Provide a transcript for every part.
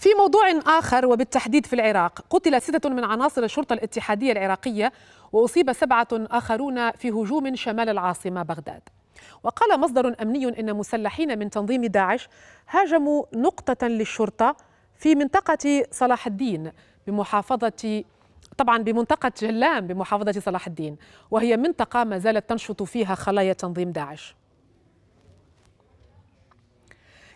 في موضوع آخر وبالتحديد في العراق قتل ستة من عناصر الشرطة الاتحادية العراقية وأصيب سبعة آخرون في هجوم شمال العاصمة بغداد وقال مصدر أمني إن مسلحين من تنظيم داعش هاجموا نقطة للشرطة في منطقة صلاح الدين بمحافظة طبعا بمنطقة جلام بمحافظة صلاح الدين وهي منطقة ما زالت تنشط فيها خلايا تنظيم داعش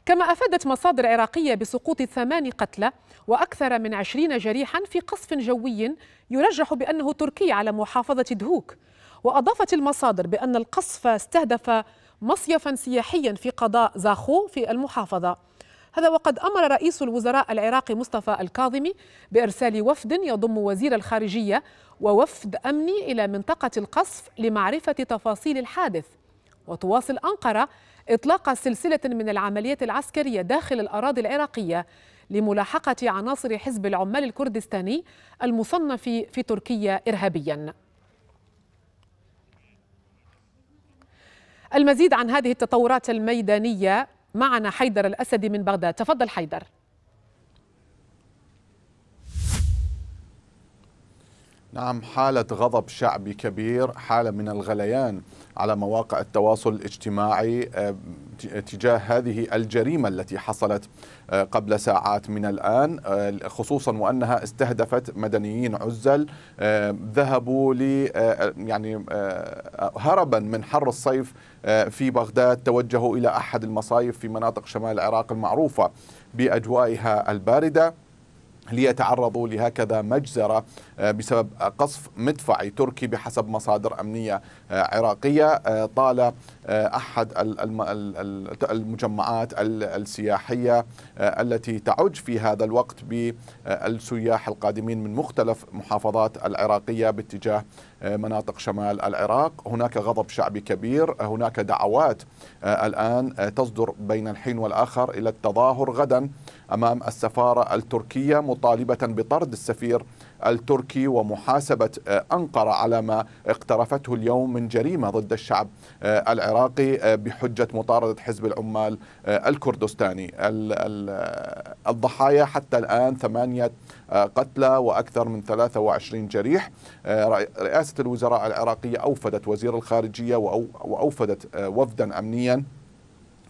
كما أفادت مصادر عراقية بسقوط ثمان قتلى وأكثر من عشرين جريحا في قصف جوي يرجح بأنه تركي على محافظة دهوك وأضافت المصادر بأن القصف استهدف مصيفا سياحيا في قضاء زاخو في المحافظة هذا وقد أمر رئيس الوزراء العراقي مصطفى الكاظمي بإرسال وفد يضم وزير الخارجية ووفد أمني إلى منطقة القصف لمعرفة تفاصيل الحادث وتواصل أنقرة إطلاق سلسلة من العمليات العسكرية داخل الأراضي العراقية لملاحقة عناصر حزب العمال الكردستاني المصنف في تركيا إرهابياً المزيد عن هذه التطورات الميدانية معنا حيدر الأسدي من بغداد تفضل حيدر نعم حالة غضب شعبي كبير حالة من الغليان على مواقع التواصل الاجتماعي آه، تجاه هذه الجريمة التي حصلت آه، قبل ساعات من الآن آه، خصوصا وأنها استهدفت مدنيين عزل ذهبوا لي يعني هربا من حر الصيف في بغداد توجهوا إلى أحد المصايف في مناطق شمال العراق المعروفة بأجوائها الباردة ليتعرضوا لهكذا مجزرة آه، بسبب قصف مدفعي تركي بحسب مصادر أمنية آه، عراقية آه، طال أحد المجمعات السياحية التي تعج في هذا الوقت بالسياح القادمين من مختلف محافظات العراقية باتجاه آه، مناطق شمال العراق هناك غضب شعبي كبير آه، هناك دعوات آه، الآن تصدر بين الحين والآخر إلى التظاهر غدا أمام السفارة التركية مطالبة بطرد السفير التركي ومحاسبة آه، أنقرة على ما اقترفته اليوم من جريمة ضد الشعب آه، العراقي آه، بحجة مطاردة حزب العمال الكردستاني الضحايا حتى الآن ثمانية قتلى وأكثر من 23 جريح رئاسة الوزراء العراقية أوفدت وزير الخارجية وأوفدت وفدا أمنيا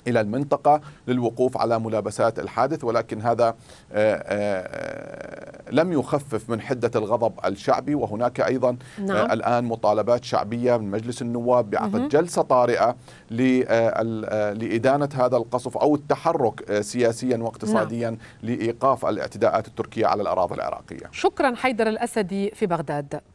إلى المنطقة للوقوف على ملابسات الحادث ولكن هذا آه، آه، لم يخفف من حدة الغضب الشعبي وهناك أيضا آه، نعم. الآن مطالبات شعبية من مجلس النواب بعقد جلسة طارئة لإدانة هذا القصف أو التحرك سياسيا واقتصاديا نعم. لإيقاف الاعتداءات التركية على الأراضي العراقية شكرا حيدر الأسدي في بغداد